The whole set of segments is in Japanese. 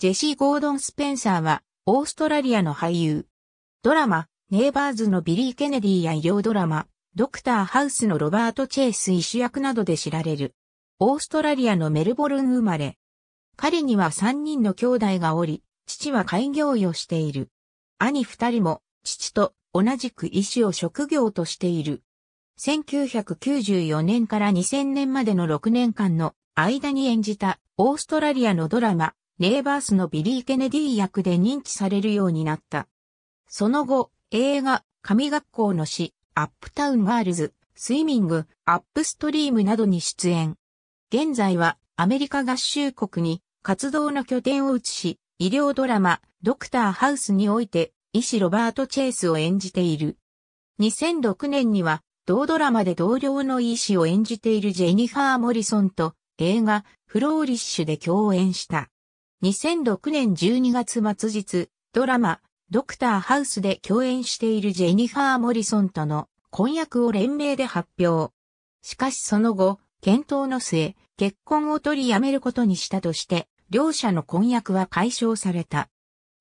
ジェシー・ゴードン・スペンサーは、オーストラリアの俳優。ドラマ、ネイバーズのビリー・ケネディや医療ドラマ、ドクター・ハウスのロバート・チェイス医師役などで知られる。オーストラリアのメルボルン生まれ。彼には3人の兄弟がおり、父は開業医をしている。兄2人も、父と同じく医師を職業としている。1994年から2000年までの6年間の間に演じたオーストラリアのドラマ、ネイバースのビリー・ケネディ役で認知されるようになった。その後、映画、神学校の詩、アップタウンガールズ、スイミング、アップストリームなどに出演。現在はアメリカ合衆国に活動の拠点を移し、医療ドラマ、ドクターハウスにおいて、医師ロバート・チェイスを演じている。2006年には、同ドラマで同僚の医師を演じているジェニファー・モリソンと映画、フローリッシュで共演した。2006年12月末日、ドラマ、ドクターハウスで共演しているジェニファー・モリソンとの婚約を連名で発表。しかしその後、検討の末、結婚を取りやめることにしたとして、両者の婚約は解消された。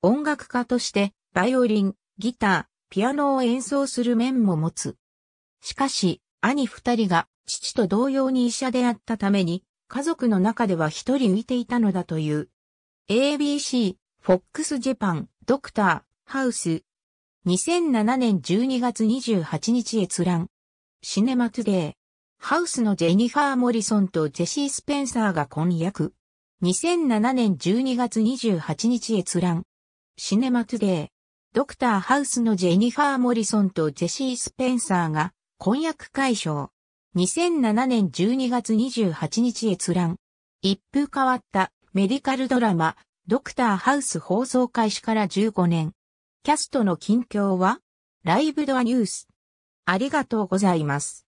音楽家として、バイオリン、ギター、ピアノを演奏する面も持つ。しかし、兄二人が父と同様に医者であったために、家族の中では一人浮いていたのだという ABC、FOX ジャパン、ドクター、ハウス。2007年12月28日閲覧。シネマトゥデイ。ハウスのジェニファー・モリソンとジェシー・スペンサーが婚約。2007年12月28日閲覧。シネマトゥデイ。ドクター・ハウスのジェニファー・モリソンとジェシー・スペンサーが婚約解消。2007年12月28日閲覧。一風変わったメディカルドラマ、ドクターハウス放送開始から15年。キャストの近況はライブドアニュース。ありがとうございます。